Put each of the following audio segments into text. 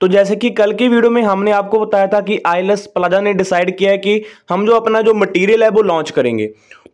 तो जैसे कि कल की वीडियो में हमने आपको बताया था कि आईलस प्लाजा ने डिसाइड किया है कि हम जो अपना जो मटेरियल है वो लॉन्च करेंगे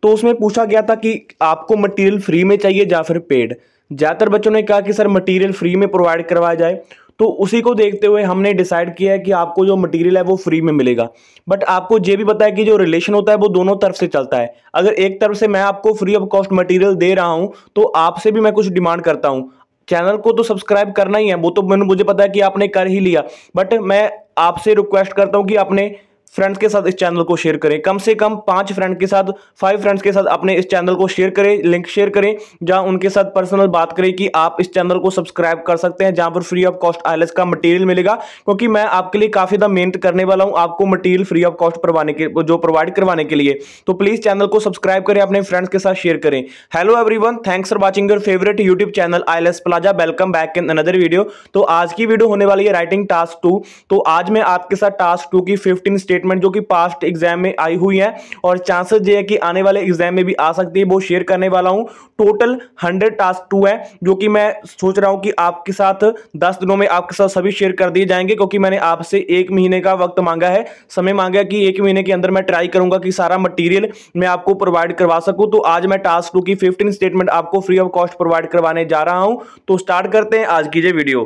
तो उसमें पूछा गया था कि आपको मटेरियल फ्री में चाहिए या फिर पेड ज़्यादातर बच्चों ने कहा कि सर मटेरियल फ्री में प्रोवाइड करवाया जाए तो उसी को देखते हुए हमने डिसाइड किया है कि आपको जो मटेरियल है वो फ्री में मिलेगा बट आपको ये भी बताया कि जो रिलेशन होता है वो दोनों तरफ से चलता है अगर एक तरफ से मैं आपको फ्री ऑफ कॉस्ट मटेरियल दे रहा हूँ तो आपसे भी मैं कुछ डिमांड करता हूँ चैनल को तो सब्सक्राइब करना ही है वो तो मैंने मुझे पता है कि आपने कर ही लिया बट मैं आपसे रिक्वेस्ट करता हूँ कि आपने फ्रेंड्स के साथ इस चैनल को शेयर करें कम से कम पांच फ्रेंड के साथ फाइव फ्रेंड्स के साथ अपने इस चैनल को शेयर करें लिंक शेयर करें जहां उनके साथ पर्सनल बात करें कि आप इस चैनल को सब्सक्राइब कर सकते हैं जहां पर फ्री ऑफ कॉस्ट आईलेस का मटेरियल मिलेगा क्योंकि मैं आपके लिए काफ़ी ज़्यादा मेहनत करने वाला हूँ आपको मटेरियल फ्री ऑफ कॉस्ट करवाने के जो प्रोवाइड करवाने के लिए तो प्लीज़ चैनल को सब्सक्राइब करें अपने फ्रेंड्स के साथ शेयर करें hello everyone thanks for watching your favourite YouTube channel I Plaza welcome back in another video तो आज की वीडियो होने वाली है राइटिंग टास्क टू तो आज मैं आपके साथ टास्क टू की फिफ्टीन स्टेट स्टेटमेंट जो कि पास्ट एग्जाम में आई हुई है और चांसेस ये है कि आने वाले एग्जाम में भी आ सकती है वो शेयर करने वाला हूँ टोटल हंड्रेड टास्क टू है जो कि मैं सोच रहा हूँ कि आपके साथ दस दिनों में आपके साथ सभी शेयर कर दिए जाएंगे क्योंकि मैंने आपसे एक महीने का वक्त मांगा है समय मांगा है कि एक महीने के अंदर मैं ट्राई करूंगा कि सारा मटीरियल मैं आपको प्रोवाइड करवा सकूँ तो आज मैं टास्क टू की फिफ्टीन स्टेटमेंट आपको फ्री ऑफ कॉस्ट प्रोवाइड करवाने जा रहा हूँ तो स्टार्ट करते हैं आज की जो वीडियो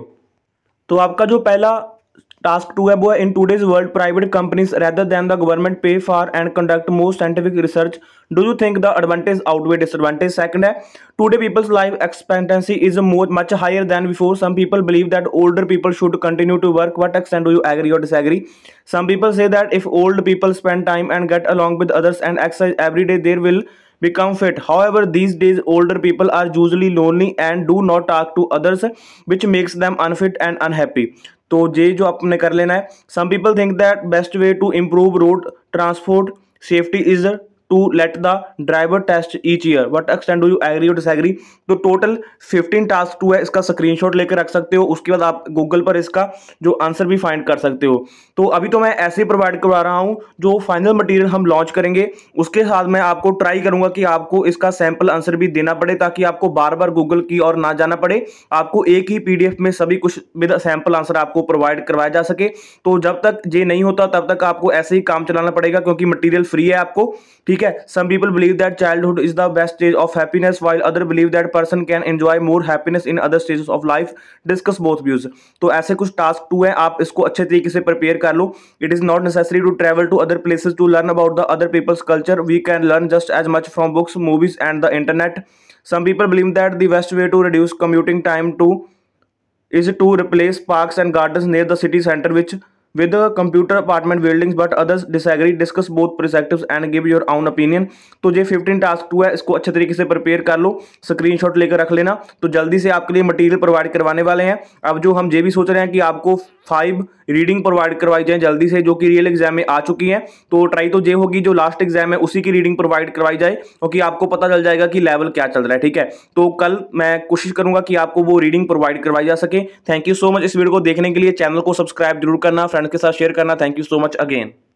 तो आपका जो पहला Task 2 above in today's world, private companies rather than the government pay for and conduct more scientific research. Do you think the advantage outweigh disadvantage? Second, today people's life expectancy is more, much higher than before. Some people believe that older people should continue to work. What extent do you agree or disagree? Some people say that if old people spend time and get along with others and exercise every day, they will become fit. However, these days older people are usually lonely and do not talk to others which makes them unfit and unhappy. तो ये जो आपने कर लेना है some people think that best way to improve road transport safety is to let the driver test each year what extent do you agree or disagree तो total 15 task two है इसका स्क्रीनशॉट लेकर रख सकते हो उसके बाद आप गूगल पर इसका जो आंसर भी फाइंड कर सकते हो तो अभी तो मैं ऐसे ही प्रोवाइड करवा रहा हूँ जो फाइनल मटेरियल हम लॉन्च करेंगे उसके साथ मैं आपको ट्राई करूंगा कि आपको इसका सैम्पल आंसर भी देना पड़े ताकि आपको बार बार गूगल की और ना जाना पड़े आपको एक ही पी में सभी कुछ विद सैम्पल आंसर आपको प्रोवाइड करवाया जा सके तो जब तक ये नहीं होता तब तक आपको ऐसे ही काम चलाना पड़ेगा क्योंकि मटीरियल फ्री है आपको ठीक ठीक है some people believe that childhood is the best stage of happiness while other believe that person can enjoy more happiness in other stage of life discuss both views तो ऐसे कुछ टास्क टू है आप इसको अच्छे तरीके से प्रिपेयर कर लो it is not necessary to travel to other places to learn about the other people's culture we can learn just as much from books movies and the internet some people believe that the best way to reduce commuting time to is to replace parks and garden near the city centre which with the computer apartment buildings but others disagree discuss both perspectives and give your own opinion तो ये 15 task two है इसको अच्छे तरीके से prepare कर लो screen shot लेकर रख लेना तो जल्दी से आपके लिए मटीरियल प्रोवाइड करवाने वाले हैं अब जो हम ये भी सोच रहे हैं कि आपको फाइव रीडिंग प्रोवाइड करवाई जाए जल्दी से जो कि रियल एग्जाम में आ चुकी हैं तो ट्राई तो ये होगी जो लास्ट एग्जाम है उसी की रीडिंग प्रोवाइड करवाई जाए क्योंकि आपको पता चल जाएगा कि लेवल क्या चल रहा है ठीक है तो कल मैं कोशिश करूंगा कि आपको वो रीडिंग प्रोवाइड करवाई जा सके थैंक यू सो मच इस वीडियो को देखने के लिए चैनल को सब्सक्राइब जरूर करना फ्रेंड के साथ शेयर करना thank you so much again